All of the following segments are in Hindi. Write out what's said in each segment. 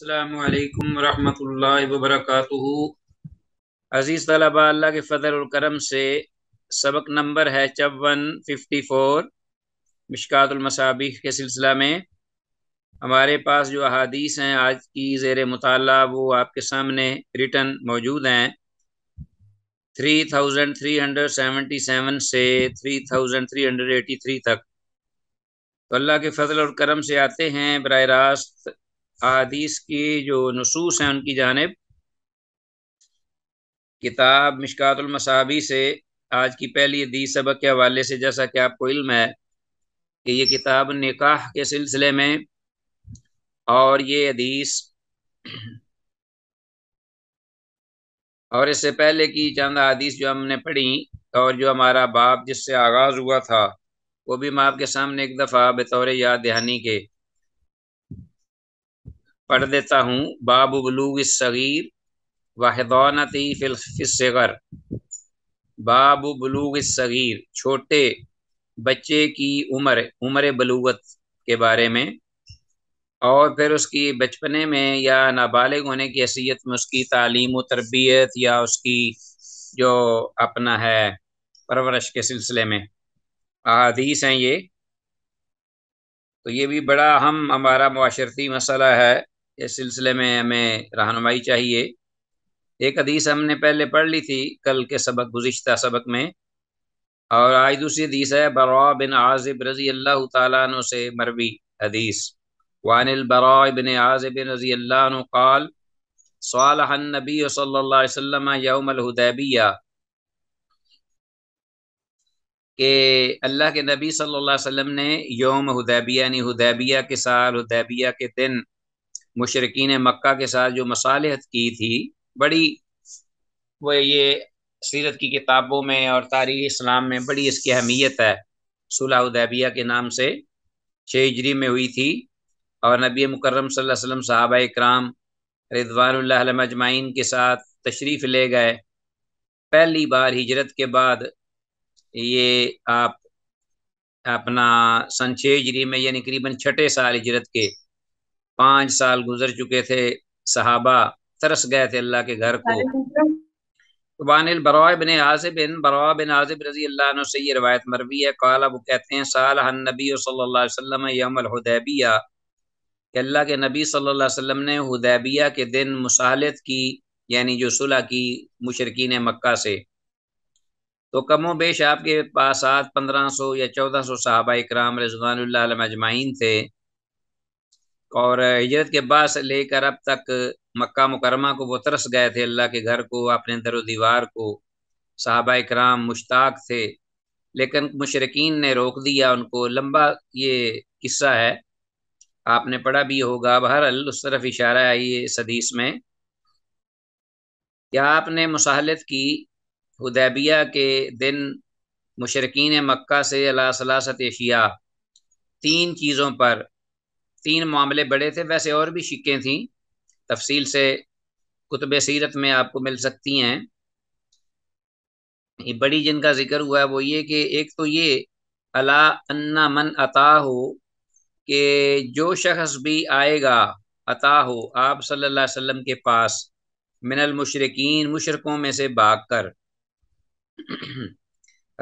अस्सलाम रहमतुल्लाहि व बरकातुहू अज़ीज़ तलबा अल्लाह के फ़जल और करम से सबक नंबर है चौवन फिफ्टी फोर मिशकातुलमसाबिक के सिलसिला में हमारे पास जो अहादीस हैं आज की ज़ेर मताल वो आपके सामने रिटर्न मौजूद हैं three thousand three hundred seventy seven से three thousand three hundred eighty three तक तो अल्लाह के फजल और करम से आते हैं बर रास्त अदीस की जो नसूस हैं उनकी जानब किताब मिशकातुलमसाबी से आज की पहली हदीस सबक के हवाले से जैसा कि आपको इल्म है कि ये किताब निकाह के सिलसिले में और ये हदीस और इससे पहले की चंद हदीस जो हमने पढ़ी और जो हमारा बाप जिससे आगाज़ हुआ था वो भी मैं आपके सामने एक दफ़ा बतौर याद दहानी के पढ़ देता हूँ बाब बलूग सगीर वाहदौनती फिलफिसगर बाब बलूग सगीर छोटे बच्चे की उम्र उम्र बलूगत के बारे में और फिर उसकी बचपने में या नाबालिग होने की हैसियत में उसकी तालीम व तरबियत या उसकी जो अपना है परवरश के सिलसिले में अदीस हैं ये तो ये भी बड़ा अहम हमारा माशरती मसला है इस सिलसिले में हमें रहनुमाई चाहिए एक हदीस हमने पहले पढ़ ली थी कल के सबक गुज्त सबक में और आज दूसरी हदीस है बरा बिन आजिब रजी अल्लाह तु से मरवी हदीस वानिल बरा बिन आजिब रजी अल्लाह काल सालबी सल्ला वसम यौमलहदैबिया के अल्लाह के नबी सल्लल्लाहु अलैहि वसल्लम ने योम हुदैबिया यानी हुदैबिया के साल हुदैबिया के दिन मुशरकिन मक्का के साथ जो मसालहत की थी बड़ी वो ये सीरत की किताबों में और तारीख इस्लाम में बड़ी इसकी अहमियत है उदैबिया के नाम से छजरी में हुई थी और नबी मुकर्रम सल्लम साहब कराम रिदवान अजमाइन के साथ तशरीफ़ ले गए पहली बार हिजरत के बाद ये आप अपना सन छजरी में यानी करीबन छठे साल हिजरत के पांच साल गुजर चुके थे सहाबा तरस गए थे अल्लाह के घर को तो वानिल बिन आजिब बिन बरा बिन आजिब रजी अल्लाह से ये रवायत मरवी है काला वो कहते हैं साल नबी सल्लल्लाहु अलैहि वसल्लम यमल हुदैबिया अल्लाह के नबी सल्लल्लाहु अलैहि वसल्लम ने हुदैबिया के दिन मुसालत की यानी जो सुलह की मुशरकिन मक्का से तो कमो बेश आपके पास सात पंद्रह सौ या चौदह सौ सहाबा इक्राम रजवान अजमाइन थे और हजरत के बाद से लेकर अब तक मक्का मुकरमा को वो तरस गए थे अल्लाह के घर को अपने दर दीवार को साहबा कराम मुश्ताक थे लेकिन मुशरकिन ने रोक दिया उनको लंबा ये किस्सा है आपने पढ़ा भी होगा अल उस तरफ इशारा है ये सदीस में क्या आपने मुसाहलत की हुदैबिया के दिन मुशरकिन मक्का से अलासलासत एशिया तीन चीज़ों पर तीन मामले बड़े थे वैसे और भी शिक्के थी तफसील से कुतब सीरत में आपको मिल सकती हैं ये बड़ी जिनका जिक्र हुआ है वो ये कि एक तो ये अला अन्ना मन अता हो कि जो शख्स भी आएगा अता हो आप सल्लल्लाहु अलैहि वसल्लम के पास मिनल मुशरकिन मुशरकों में से भाग कर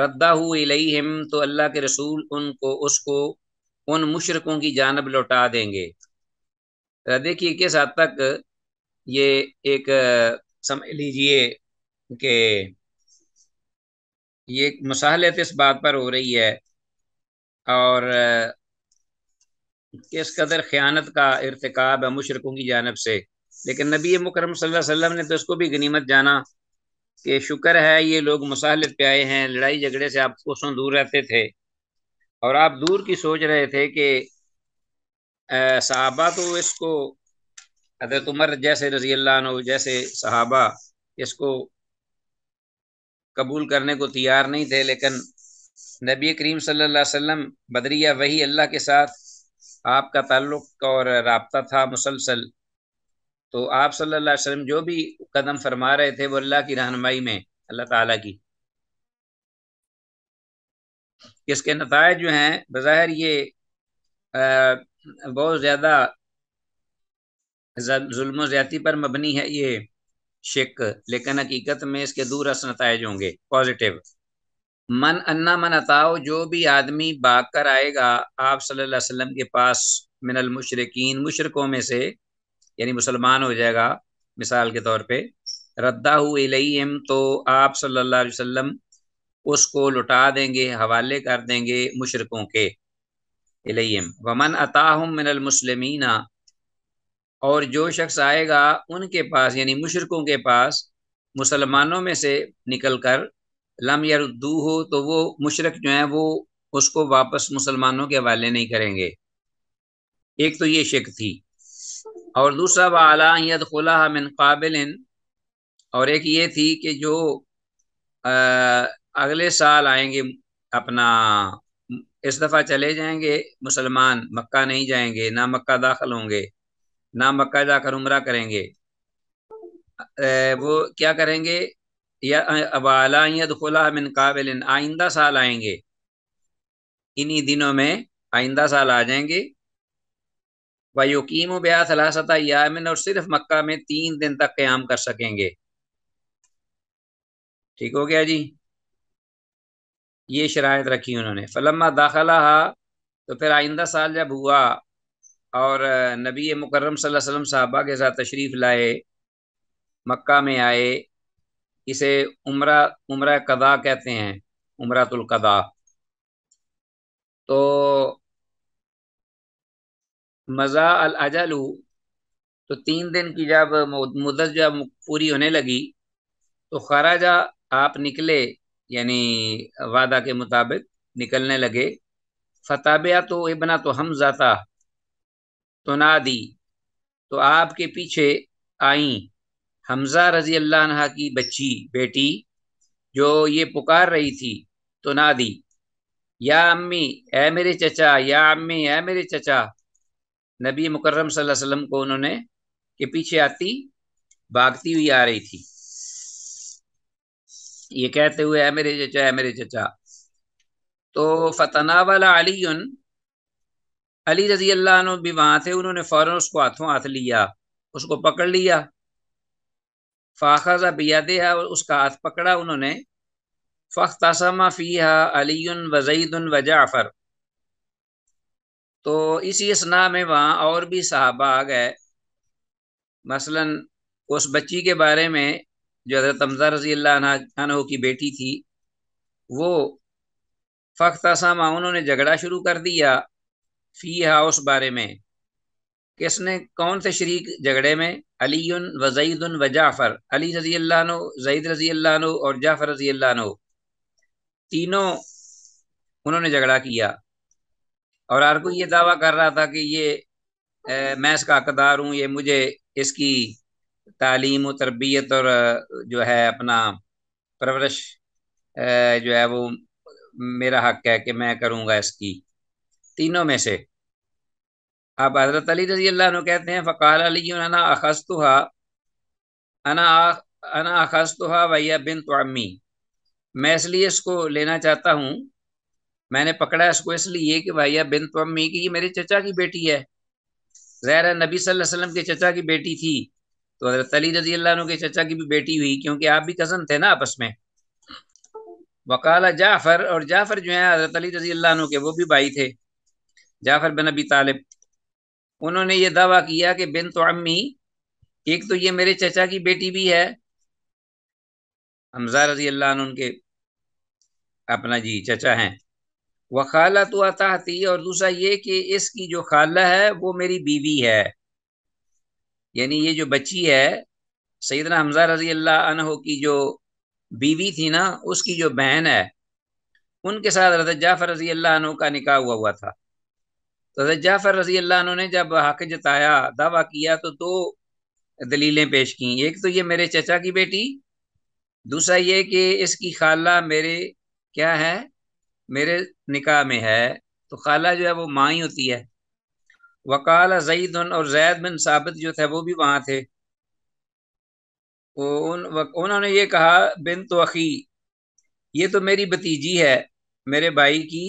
रद्दा हुम तो अल्लाह के रसूल उनको उसको उन मुशरकों की जानब लौटा देंगे देखिए किस हद तक ये एक समझ लीजिए कि ये मसालत इस बात पर हो रही है और किस कदर ख्यानत का इरतकब है मुशरकों की जानब से लेकिन नबी मुकरम वसल्लम ने तो इसको भी गनीमत जाना कि शुक्र है ये लोग मसालत पे आए हैं लड़ाई झगड़े से आपको दूर रहते थे और आप दूर की सोच रहे थे कि सहाबा तो इसको हजरत उमर जैसे रजी अल्लाह जैसे सहाबा इसको कबूल करने को तैयार नहीं थे लेकिन नबी करीम सल्लल्लाहु अलैहि वसल्लम बदरिया वही अल्लाह के साथ आपका ताल्लुक और रबता था मुसलसल तो आप सल्लल्लाहु अलैहि वसल्लम जो भी कदम फरमा रहे थे वो अल्लाह की रहनमाई में अल्लाह ताला की इसके नतज जो हैं बज़ाहिर ये बहुत ज़्यादा जुल्म ज़्यादती पर मबनी है ये शिक लेकिन हकीकत में इसके दूर अस नतज होंगे पॉजिटिव मन अन्ना मन अताओ जो भी आदमी भाग कर आएगा आप सल्लल्लाहु अलैहि वसल्लम के पास मिनल मुशरकिन मुशरकों में से यानी मुसलमान हो जाएगा मिसाल के तौर पे रद्दा एम तो आप सल्लल्लाहु अलैहि वसल्लम उसको लुटा देंगे हवाले कर देंगे मुशरकों के इलम वमन अताहम मिनल मुसलमीना और जो शख्स आएगा उनके पास यानी मुशरकों के पास मुसलमानों में से निकल कर लम यरदू हो तो वो मुशरक जो है वो उसको वापस मुसलमानों के हवाले नहीं करेंगे एक तो ये शिक थी और दूसरा वालाद खुला मिन काबिल और एक ये थी कि जो आ, अगले साल आएंगे अपना इस दफ़ा चले जाएंगे मुसलमान मक्का नहीं जाएंगे ना मक्का दाखिल होंगे ना मक्का जाकर उम्र करेंगे ए, वो क्या करेंगे या मिन काबिल आइंदा साल आएंगे इन्हीं दिनों में आइंदा साल आ जाएंगे वायुकीम ब्यास अलासता यामिन और सिर्फ मक्का में तीन दिन तक क्याम कर सकेंगे ठीक हो गया जी ये शरात रखी उन्होंने फ़लम्मा दाखला तो फिर आइंदा साल जब हुआ और नबी मुकर्रम वसल्लम साहबा के साथ तशरीफ़ लाए मक्का में आए इसे उम्र उम्र कदा कहते हैं उम्रतुल्कदा तो मज़ा अलजलू तो तीन दिन की जब मुदत जब पूरी होने लगी तो खराजा आप निकले यानी वादा के मुताबिक निकलने लगे फताबिया तो इबना तो हम जाता तो ना दी तो आपके पीछे आई हमजा रजी अल्लाह की बच्ची बेटी जो ये पुकार रही थी तो ना दी या अम्मी ए मेरे चचा या अम्मी ए मेरे चचा नबी मुकर्रम सल्लल्लाहु अलैहि वसल्लम को उन्होंने के पीछे आती भागती हुई आ रही थी ये कहते हुए है मेरे चचा है मेरे चचा तो फतना वाला अली अली रजी अल्लाह भी वहाँ थे उन्होंने फ़ौरन उसको हाथों हाथ लिया उसको पकड़ लिया फ़ाखजा बिया दे उसका हाथ पकड़ा उन्होंने तसमा फ़ीहा अली वज़ैद व जाफ़र तो इसी असना में वहाँ और भी साहबा आ गए मसलन उस बच्ची के बारे में जो हजरत हमजा रजी अल्लाह की बेटी थी वो सामा उन्होंने झगड़ा शुरू कर दिया फ़ी हा उस बारे में किसने कौन से शरीक झगड़े में अली व जईद व जाफ़र अली रजी अल्लाह जईद रजी अल्लाह और जाफ़र रजी अल्लाह तीनों उन्होंने झगड़ा किया और कोई ये दावा कर रहा था कि ये ए, मैं इसका हकदार हूँ ये मुझे इसकी तालीम और तरबियत और जो है अपना परवरिश जो है वो मेरा हक है कि मैं करूँगा इसकी तीनों में से अब हजरत अली रजी अल्लाह कहते हैं फ़काल अली अना अखस्तुहा अना अना अखस्तुहा भैया बिन तोमी मैं इसलिए इसको लेना चाहता हूँ मैंने पकड़ा इसको इसलिए कि भैया बिन तोमी की ये मेरे चचा की बेटी है ज़हरा नबी सल्लल्लाहु अलैहि वसल्लम के चचा की बेटी थी तो हजरत अली रजी अल्लाह के चचा की भी बेटी हुई क्योंकि आप भी कजन थे ना आपस में वकाल जाफर और जाफर जो है हजरत अली रजी अल्लाह के वो भी भाई थे जाफर बिन अबी तालिब उन्होंने ये दावा किया कि बिन तो अम्मी एक तो ये मेरे चचा की बेटी भी है हमजा रजी अल्लाह उनके अपना जी चचा हैं वह खाला तो आता और दूसरा ये कि इसकी जो खाला है वो मेरी बीवी है यानी ये जो बच्ची है सैदना हमजा रजी अल्लाह अनहो की जो बीवी थी ना उसकी जो बहन है उनके साथ रजत जाफ़र रजी अल्लाह अनहो का निकाह हुआ हुआ था तो रजत जाफ़र रजी अल्लाह ने जब हक जताया दावा किया तो दो दलीलें पेश की एक तो ये मेरे चचा की बेटी दूसरा ये कि इसकी खाला मेरे क्या है मेरे निकाह में है तो खाला जो है वो माँ ही होती है वकाल जईद और जैद बिन साबित जो थे वो भी वहाँ थे उन्होंने ये कहा बिन तो अखी ये तो मेरी भतीजी है मेरे भाई की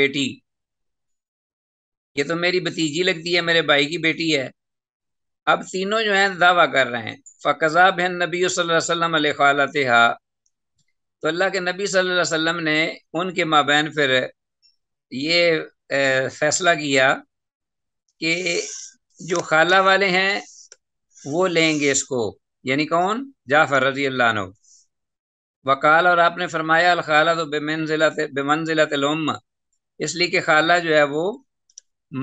बेटी ये तो मेरी भतीजी लगती है मेरे भाई की बेटी है अब तीनों जो हैं दावा कर रहे हैं फ़कज़ा बहन नबी वसल्लम हा तो अल्लाह के नबी सल्लल्लाहु अलैहि वसल्लम ने उनके माबेन फिर ये फैसला किया कि जो खाला वाले हैं वो लेंगे इसको यानी कौन जाफर रजी अल्लाह वकाल और आपने फरमाया खाला तो बेमनजिलत बेमनजिलत इसलिए कि खाला जो है वो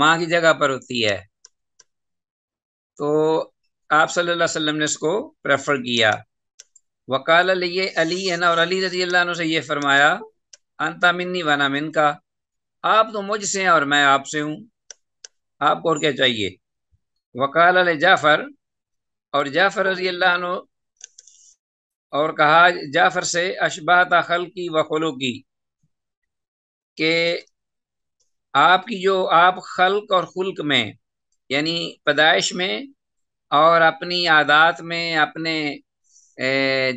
माँ की जगह पर होती है तो आप सल्लल्लाहु अलैहि वसल्लम ने इसको प्रेफर किया वकाल अली अली है ना और अली रजी अल्लाह से ये फरमाया अंता मिन्नी वाना मिन का आप तो मुझसे हैं और मैं आपसे हूँ आपको और क्या चाहिए वकाल जाफ़र और जाफ़र रजी अल्लाह और कहा जाफ़र से अशबात अखल की वखलो की के आपकी जो आप खल्क और खुल्क में यानी पैदाइश में और अपनी आदात में अपने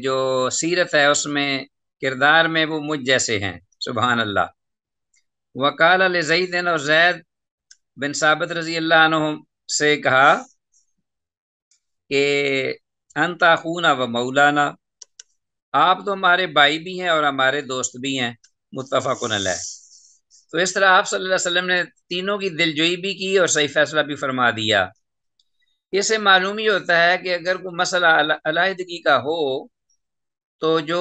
जो सीरत है उसमें किरदार में वो मुझ जैसे हैं सुबहान अल्लाह वकाल जईदिन और जैद बिन साबित रजी अल्लाह से कहा कि खूना व मौलाना आप तो हमारे भाई भी हैं और हमारे दोस्त भी हैं मुतफ़ाकुन तो इस तरह आप सल्लल्लाहु अलैहि वसल्लम ने तीनों की दिलजोई भी की और सही फैसला भी फरमा दिया इसे मालूम ही होता है कि अगर कोई मसला अलाहदगी का हो तो जो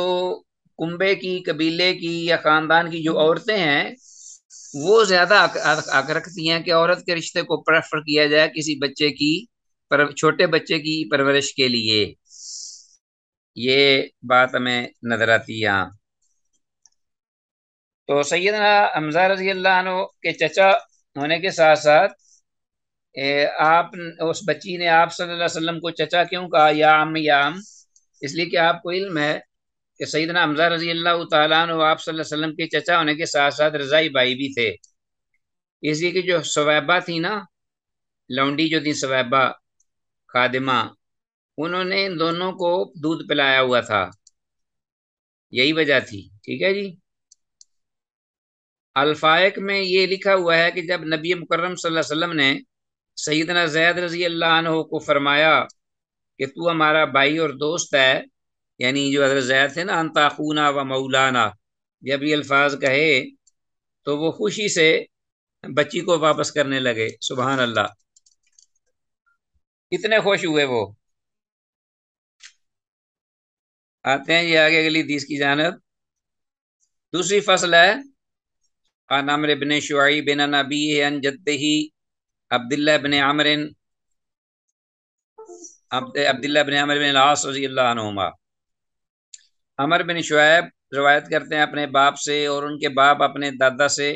कुंबे की कबीले की या ख़ानदान की जो औरतें हैं वो ज्यादा आकर रखती हैं कि औरत के रिश्ते को प्रेफर किया जाए किसी बच्चे की पर, छोटे बच्चे की परवरिश के लिए ये बात हमें नजर आती है यहाँ तो सैद हमजा रजी अल्लाह के चचा होने के साथ साथ ए, आप उस बच्ची ने आप सल्लल्लाहु अलैहि वसल्लम को चचा क्यों कहा या आम या आम इसलिए कि आपको इल्म है कि सईदना हमजा रजी अल्लाह तु आप के चचा होने के साथ साथ रजाई भाई भी थे इसलिए कि जो सवैबा थी ना लौंडी जो थी सवैबा खादिमा उन्होंने इन दोनों को दूध पिलाया हुआ था यही वजह थी ठीक है जी अल्फाइक में ये लिखा हुआ है कि जब नबी मुकर्रम वसल्लम ने सईदना जैद रजी अल्लाह को फरमाया कि तू हमारा भाई और दोस्त है यानी जो हजरत जैद थे ना अंताखूना व मौलाना जब ये अल्फाज कहे तो वो खुशी से बच्ची को वापस करने लगे सुबहान अल्लाह कितने खुश हुए वो आते हैं ये आगे अगली दीस की जानब दूसरी फसल है अमर बिन शुआई बिन नबी अनजदी अब्दुल्ला बिन आमरिन अब्दुल्ला बिन आमर बिन लास रजी अल्लाह अमर बिन शुएब रवायत करते हैं अपने बाप से और उनके बाप अपने दादा से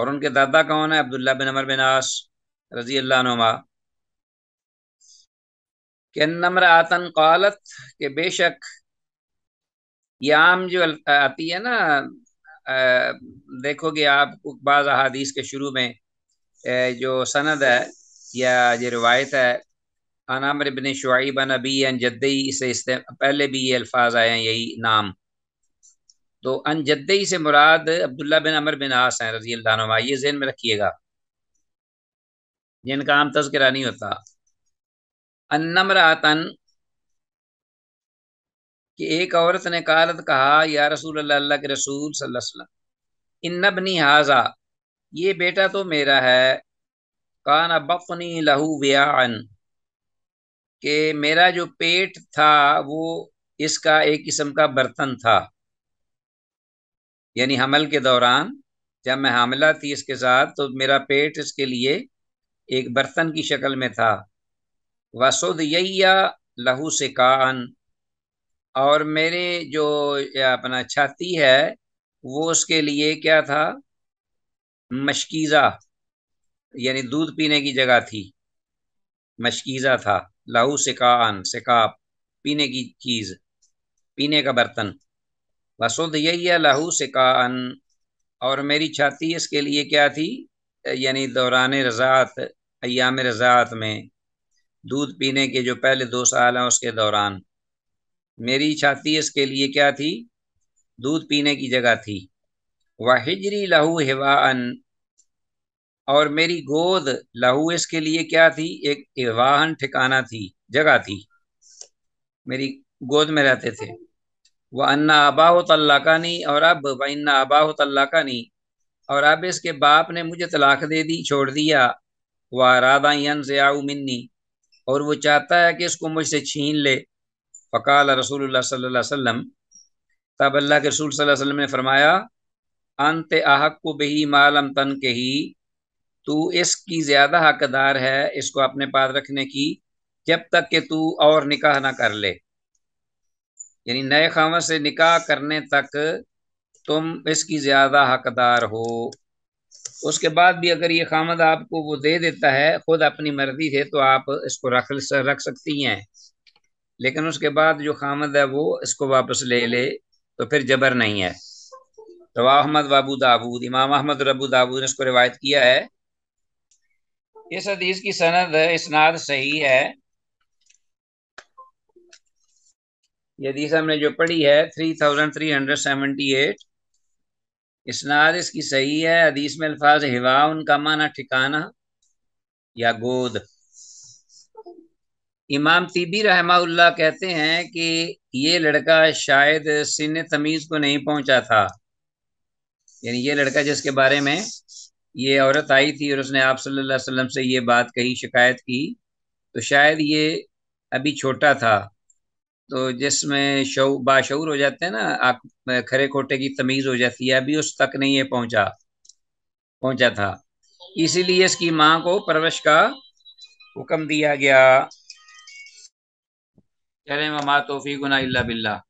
और उनके दादा कौन है अब्दुल्ला बिन अमर बिन आस रजी अल्लाह नुमा के नम्र आतन कालत के बेशक ये आम जो आती है ना देखोगे आप बाज़ अहादीस के शुरू में जो सनद है या जो रिवायत है अनामर बिन शुआब नबी अन जद्दई से पहले भी ये अल्फाज आए हैं यही नाम तो अन जद्दई से मुराद अब्दुल्ला बिन अमर बिन आस हैं रजी अल्लाह ये जहन में रखिएगा जिनका आम तस्करा नहीं होता अनमरातन कि एक औरत ने कालत कहा या रसूल अल्लाह के रसूल सल्लल्लाहु इन हाजा ये बेटा तो मेरा है काना बफ़नी लहू व्यान कि मेरा जो पेट था वो इसका एक किस्म का बर्तन था यानी हमल के दौरान जब मैं हमला थी इसके साथ तो मेरा पेट इसके लिए एक बर्तन की शक्ल में था वसुद यैया लहू से कान और मेरे जो अपना छाती है वो उसके लिए क्या था मशकीज़ा यानी दूध पीने की जगह थी मशकीज़ा था लाऊ सिकान सिकाब पीने की चीज़ पीने का बर्तन वसुद यही लाहू सिकान और मेरी छाती इसके लिए क्या थी यानी दौरान रज़ात अयाम रज़ात में दूध पीने के जो पहले दो साल हैं उसके दौरान मेरी छाती इसके लिए क्या थी दूध पीने की जगह थी वह हिजरी लहू हिवान और मेरी गोद लहू इसके लिए क्या थी एक वाहन ठिकाना थी जगह थी मेरी गोद में रहते थे वह अन्ना अबाह नहीं और अब व इन्ना अबाह नहीं और अब इसके बाप ने मुझे तलाक दे दी छोड़ दिया वह राधा यन से आऊ मिन्नी और वो चाहता है कि इसको मुझसे छीन ले फ़काल रसूल सल्लम तब अल्लाह के रसूल वसल्लम ने फरमाया अंत आहक को बही मालम तन के ही तू इसकी ज्यादा हकदार है इसको अपने पास रखने की जब तक कि तू और निकाह ना कर ले यानी नए खामद से निकाह करने तक तुम इसकी ज्यादा हकदार हो उसके बाद भी अगर ये खामद आपको वो दे देता है खुद अपनी मर्जी से तो आप इसको रख रख सकती हैं लेकिन उसके बाद जो खामद है वो इसको वापस ले ले तो फिर जबर नहीं है तो अहमद बाबू दाबूद इमाम अहमद रबू दाबूद ने इसको रिवायत किया है इस हदीस की सनद इसनाद सही है हदीस हमने जो पढ़ी है three thousand three hundred seventy eight इसनाद इसकी सही है हदीस में अल्फाज हिवा उनका माना ठिकाना या गोद इमाम तीबी रहमाउल्ला कहते हैं कि ये लड़का शायद सिन तमीज़ को नहीं पहुंचा था यानी ये लड़का जिसके बारे में ये औरत आई थी और उसने आप सल्लल्लाहु अलैहि वसल्लम से ये बात कही शिकायत की तो शायद ये अभी छोटा था तो जिसमें शौ बाशूर हो जाते हैं ना आप खरे खोटे की तमीज़ हो जाती है अभी उस तक नहीं ये पहुंचा पहुंचा था इसीलिए इसकी माँ को परवश का हुक्म दिया गया चले मामा तोफ़ी गुना बिल्ला